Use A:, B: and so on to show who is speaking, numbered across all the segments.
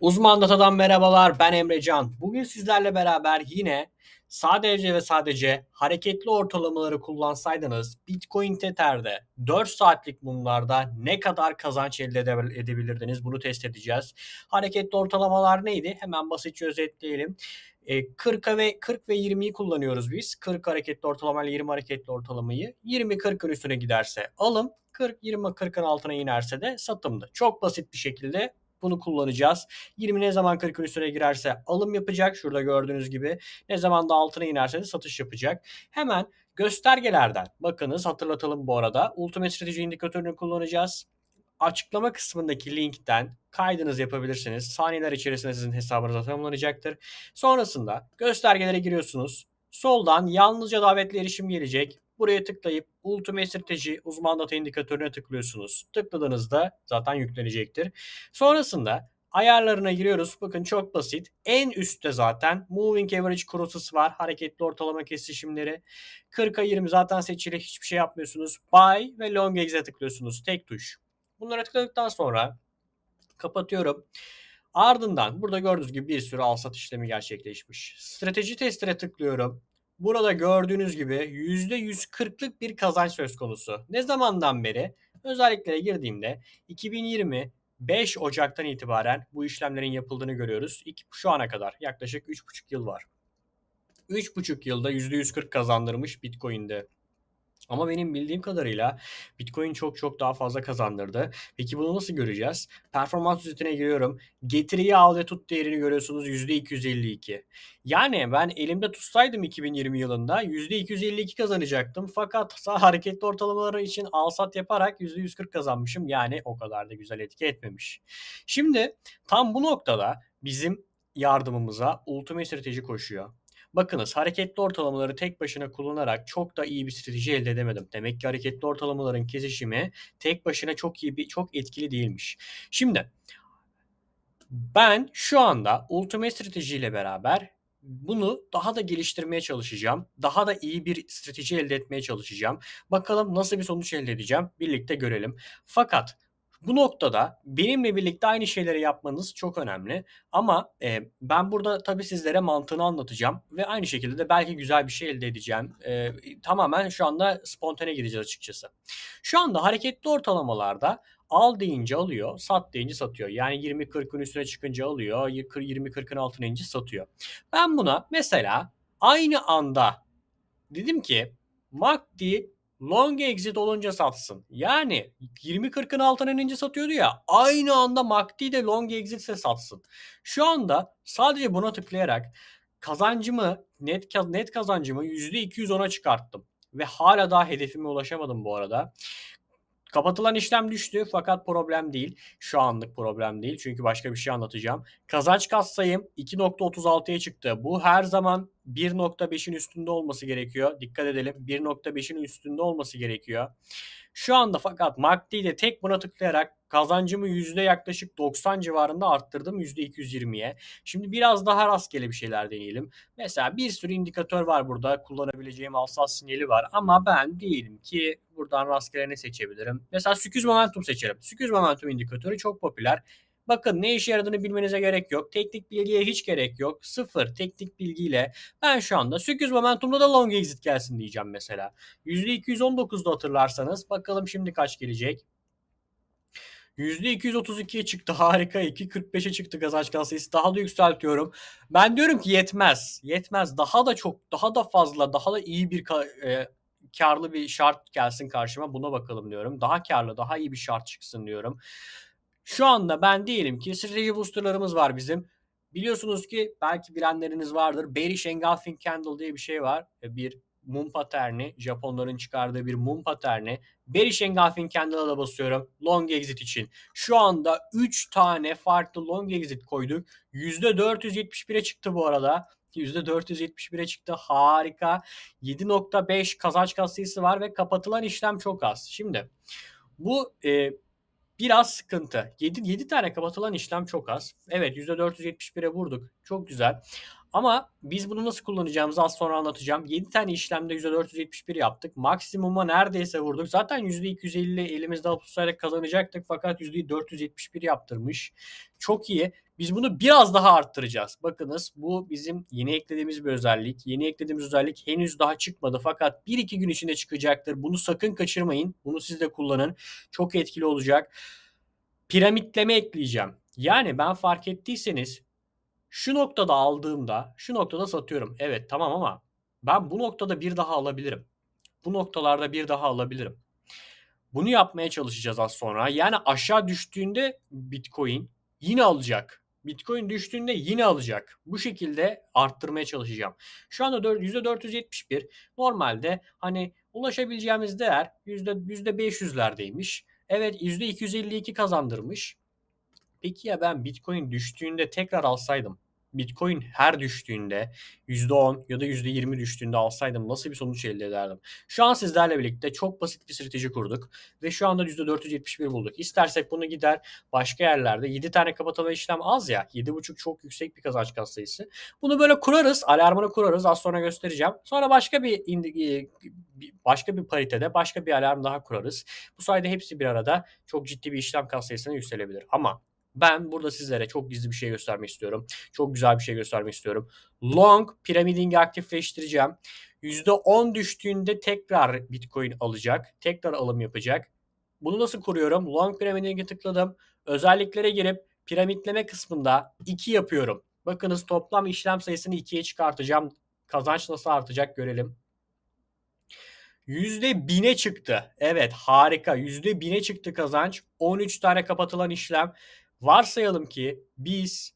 A: Uzman Data'dan merhabalar ben Emrecan. Bugün sizlerle beraber yine sadece ve sadece hareketli ortalamaları kullansaydınız Bitcoin Tether'de 4 saatlik bunlarda ne kadar kazanç elde edebilirdiniz bunu test edeceğiz. Hareketli ortalamalar neydi? Hemen basitçe özetleyelim. 40 e, ve 40 ve 20'yi kullanıyoruz biz. 40 hareketli ortalama ile 20 hareketli ortalamayı. 20 40'ın üstüne giderse alım, 40 20 40'ın altına inerse de satımdı. Çok basit bir şekilde bunu kullanacağız. 20 ne zaman 40 gün girerse alım yapacak. Şurada gördüğünüz gibi. Ne zaman da altına inerse de satış yapacak. Hemen göstergelerden bakınız hatırlatalım bu arada. Ultimate Strateji indikatörünü kullanacağız açıklama kısmındaki linkten kaydınız yapabilirsiniz. Saniyeler içerisinde sizin hesabınıza tamamlanacaktır. Sonrasında göstergelere giriyorsunuz. Soldan yalnızca davetli erişim gelecek. Buraya tıklayıp Ultimate Strateji uzman data indikatörüne tıklıyorsunuz. Tıkladığınızda zaten yüklenecektir. Sonrasında ayarlarına giriyoruz. Bakın çok basit. En üstte zaten Moving Average Crosses var. Hareketli ortalama kesişimleri. 40'a 20 zaten seçili. Hiçbir şey yapmıyorsunuz. Buy ve Long Ex'e tıklıyorsunuz. Tek tuş. Bunları tıkladıktan sonra kapatıyorum. Ardından burada gördüğünüz gibi bir sürü al sat işlemi gerçekleşmiş. Strateji testine tıklıyorum. Burada gördüğünüz gibi %140'lık bir kazanç söz konusu. Ne zamandan beri? Özelliklere girdiğimde 2020 5 Ocak'tan itibaren bu işlemlerin yapıldığını görüyoruz. Şu ana kadar yaklaşık 3,5 yıl var. 3,5 yılda %140 kazandırmış Bitcoin'de ama benim bildiğim kadarıyla Bitcoin çok çok daha fazla kazandırdı. Peki bunu nasıl göreceğiz? Performans özetine giriyorum. Getiriyi al ve tut değerini görüyorsunuz %252. Yani ben elimde tutsaydım 2020 yılında %252 kazanacaktım. Fakat hareketli ortalamaları için al sat yaparak %140 kazanmışım. Yani o kadar da güzel etki etmemiş. Şimdi tam bu noktada bizim yardımımıza Ultimate Strateji koşuyor. Bakınız hareketli ortalamaları tek başına kullanarak çok da iyi bir strateji elde edemedim. Demek ki hareketli ortalamaların kesişimi tek başına çok iyi bir çok etkili değilmiş. Şimdi ben şu anda Ultimate stratejiyle beraber bunu daha da geliştirmeye çalışacağım. Daha da iyi bir strateji elde etmeye çalışacağım. Bakalım nasıl bir sonuç elde edeceğim. Birlikte görelim. Fakat bu noktada benimle birlikte aynı şeyleri yapmanız çok önemli. Ama e, ben burada tabii sizlere mantığını anlatacağım ve aynı şekilde de belki güzel bir şey elde edeceğim. E, tamamen şu anda spontane gideceğiz açıkçası. Şu anda hareketli ortalamalarda al deyince alıyor, sat deyince satıyor. Yani 20-40'ın üstüne çıkınca alıyor, 20-40'ın altına ince satıyor. Ben buna mesela aynı anda dedim ki MACD long exit olunca satsın. Yani 20-40'ın altına inince satıyordu ya aynı anda MACD de long exit ise satsın. Şu anda sadece buna tıklayarak kazancımı net net kazancımı %210'a çıkarttım ve hala daha hedefime ulaşamadım bu arada. Kapatılan işlem düştü fakat problem değil. Şu anlık problem değil çünkü başka bir şey anlatacağım. Kazanç katsayım 2.36'ya çıktı. Bu her zaman 1.5'in üstünde olması gerekiyor. Dikkat edelim 1.5'in üstünde olması gerekiyor. Şu anda fakat MACD'de tek buna tıklayarak Kazancımı yüzde yaklaşık 90 civarında arttırdım yüzde 220'ye. Şimdi biraz daha rastgele bir şeyler deneyelim. Mesela bir sürü indikatör var burada kullanabileceğim alsat sinyali var ama ben diyelim ki buradan rastgele ne seçebilirim? Mesela süküz momentum seçerim. Süküz momentum indikatörü çok popüler. Bakın ne işe yaradığını bilmenize gerek yok. Teknik bilgiye hiç gerek yok. Sıfır teknik bilgiyle ben şu anda 800 momentumda da long exit gelsin diyeceğim mesela. %219'da hatırlarsanız bakalım şimdi kaç gelecek. %232'ye çıktı harika 2.45'e çıktı kazanç kasayısı daha da yükseltiyorum. Ben diyorum ki yetmez. Yetmez. Daha da çok daha da fazla daha da iyi bir e, karlı bir şart gelsin karşıma buna bakalım diyorum. Daha karlı daha iyi bir şart çıksın diyorum. Şu anda ben diyelim ki strateji boosterlarımız var bizim. Biliyorsunuz ki belki bilenleriniz vardır. Bearish Engulfing Candle diye bir şey var. E, bir mum paterni, Japonların çıkardığı bir mum paterni. Bearish Engulfing Candle'a basıyorum long exit için. Şu anda 3 tane farklı long exit koyduk. %471'e çıktı bu arada. %471'e çıktı. Harika. 7.5 kazanç kasisi var ve kapatılan işlem çok az. Şimdi bu e, biraz sıkıntı. 7, 7 tane kapatılan işlem çok az. Evet %471'e vurduk. Çok güzel. Ama biz bunu nasıl kullanacağımızı az sonra anlatacağım. 7 tane işlemde %471 yaptık. Maksimuma neredeyse vurduk. Zaten %250 elimizde alıp tutarak kazanacaktık fakat %471 yaptırmış. Çok iyi. Biz bunu biraz daha arttıracağız. Bakınız bu bizim yeni eklediğimiz bir özellik. Yeni eklediğimiz özellik henüz daha çıkmadı fakat 1-2 gün içinde çıkacaktır. Bunu sakın kaçırmayın. Bunu siz de kullanın. Çok etkili olacak. Piramitleme ekleyeceğim. Yani ben fark ettiyseniz şu noktada aldığımda şu noktada satıyorum. Evet tamam ama ben bu noktada bir daha alabilirim. Bu noktalarda bir daha alabilirim. Bunu yapmaya çalışacağız az sonra. Yani aşağı düştüğünde Bitcoin yine alacak. Bitcoin düştüğünde yine alacak. Bu şekilde arttırmaya çalışacağım. Şu anda %471. Normalde hani ulaşabileceğimiz değer %500'lerdeymiş. Evet %252 kazandırmış. Peki ya ben Bitcoin düştüğünde tekrar alsaydım? Bitcoin her düştüğünde %10 ya da %20 düştüğünde alsaydım nasıl bir sonuç elde ederdim? Şu an sizlerle birlikte çok basit bir strateji kurduk ve şu anda %471 bulduk. İstersek bunu gider başka yerlerde 7 tane kapatılan işlem az ya 7.5 çok yüksek bir kazanç kas sayısı. Bunu böyle kurarız alarmını kurarız az sonra göstereceğim. Sonra başka bir indi, e, başka bir paritede başka bir alarm daha kurarız. Bu sayede hepsi bir arada çok ciddi bir işlem kas sayısına yükselebilir. Ama ben burada sizlere çok gizli bir şey göstermek istiyorum. Çok güzel bir şey göstermek istiyorum. Long piramidingi aktifleştireceğim. %10 düştüğünde tekrar Bitcoin alacak. Tekrar alım yapacak. Bunu nasıl kuruyorum? Long piramidingi tıkladım. Özelliklere girip piramitleme kısmında 2 yapıyorum. Bakınız toplam işlem sayısını 2'ye çıkartacağım. Kazanç nasıl artacak görelim. %1000'e çıktı. Evet harika. %1000'e çıktı kazanç. 13 tane kapatılan işlem Varsayalım ki biz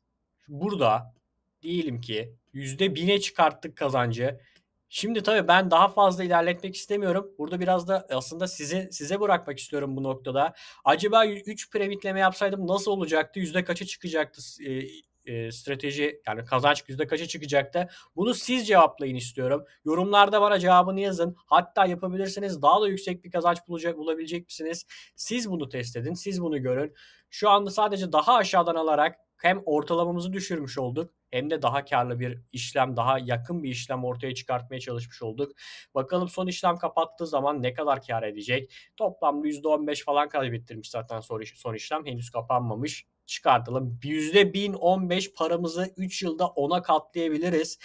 A: burada diyelim ki yüzde bine çıkarttık kazancı. Şimdi tabii ben daha fazla ilerletmek istemiyorum. Burada biraz da aslında sizi size bırakmak istiyorum bu noktada. Acaba 3 piramitleme yapsaydım nasıl olacaktı? Yüzde kaça çıkacaktı e, e, strateji yani kazanç yüzde kaça çıkacak da bunu siz cevaplayın istiyorum. Yorumlarda bana cevabını yazın. Hatta yapabilirseniz daha da yüksek bir kazanç bulacak, bulabilecek misiniz? Siz bunu test edin. Siz bunu görün. Şu anda sadece daha aşağıdan alarak hem ortalamamızı düşürmüş olduk hem de daha karlı bir işlem, daha yakın bir işlem ortaya çıkartmaya çalışmış olduk. Bakalım son işlem kapattığı zaman ne kadar kar edecek? Toplamda %15 falan kaybettirmiş zaten son işlem henüz kapanmamış çıkartalım. %1015 paramızı 3 yılda 10'a katlayabiliriz.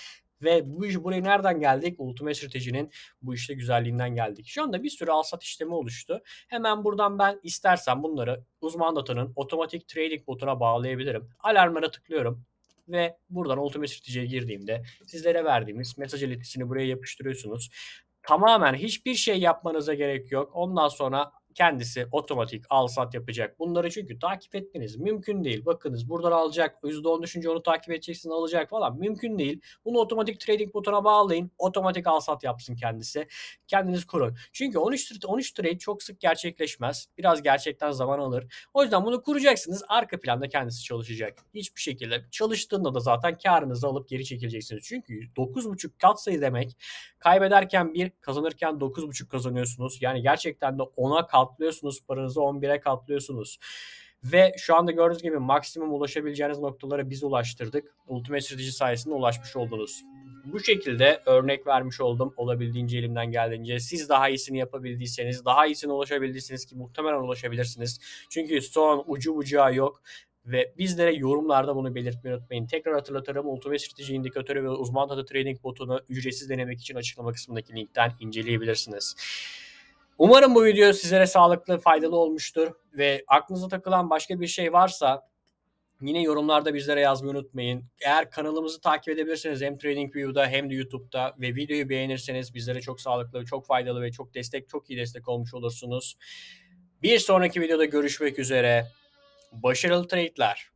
A: Ve bu iş buraya nereden geldik? Ultimate Strateji'nin bu işte güzelliğinden geldik. Şu anda bir sürü al sat işlemi oluştu. Hemen buradan ben istersen bunları uzman datanın otomatik trading botuna bağlayabilirim. Alarmlara tıklıyorum ve buradan Ultimate Strateji'ye girdiğimde sizlere verdiğimiz mesaj iletisini buraya yapıştırıyorsunuz. Tamamen hiçbir şey yapmanıza gerek yok. Ondan sonra kendisi otomatik al sat yapacak. Bunları çünkü takip etmeniz mümkün değil. Bakınız buradan alacak %10 düşünce onu takip edeceksin alacak falan mümkün değil. Bunu otomatik trading botuna bağlayın. Otomatik al sat yapsın kendisi. Kendiniz kurun. Çünkü 13, 13 trade çok sık gerçekleşmez. Biraz gerçekten zaman alır. O yüzden bunu kuracaksınız. Arka planda kendisi çalışacak. Hiçbir şekilde çalıştığında da zaten karınızı alıp geri çekileceksiniz. Çünkü 9.5 sayı demek kaybederken bir kazanırken 9.5 kazanıyorsunuz. Yani gerçekten de ona kat katlıyorsunuz paranızı 11'e katlıyorsunuz. Ve şu anda gördüğünüz gibi maksimum ulaşabileceğiniz noktalara biz ulaştırdık. Ultimate Strateji sayesinde ulaşmış oldunuz. Bu şekilde örnek vermiş oldum olabildiğince elimden geldiğince. Siz daha iyisini yapabildiyseniz, daha iyisini ulaşabildiyseniz ki muhtemelen ulaşabilirsiniz. Çünkü son ucu bucağı yok ve bizlere yorumlarda bunu belirtmeyi unutmayın. Tekrar hatırlatırım Ultimate Strateji indikatörü ve uzman data trading botunu ücretsiz denemek için açıklama kısmındaki linkten inceleyebilirsiniz. Umarım bu video sizlere sağlıklı, faydalı olmuştur ve aklınıza takılan başka bir şey varsa yine yorumlarda bizlere yazmayı unutmayın. Eğer kanalımızı takip edebilirseniz hem TradingView'da hem de YouTube'da ve videoyu beğenirseniz bizlere çok sağlıklı, çok faydalı ve çok destek, çok iyi destek olmuş olursunuz. Bir sonraki videoda görüşmek üzere. Başarılı trade'ler.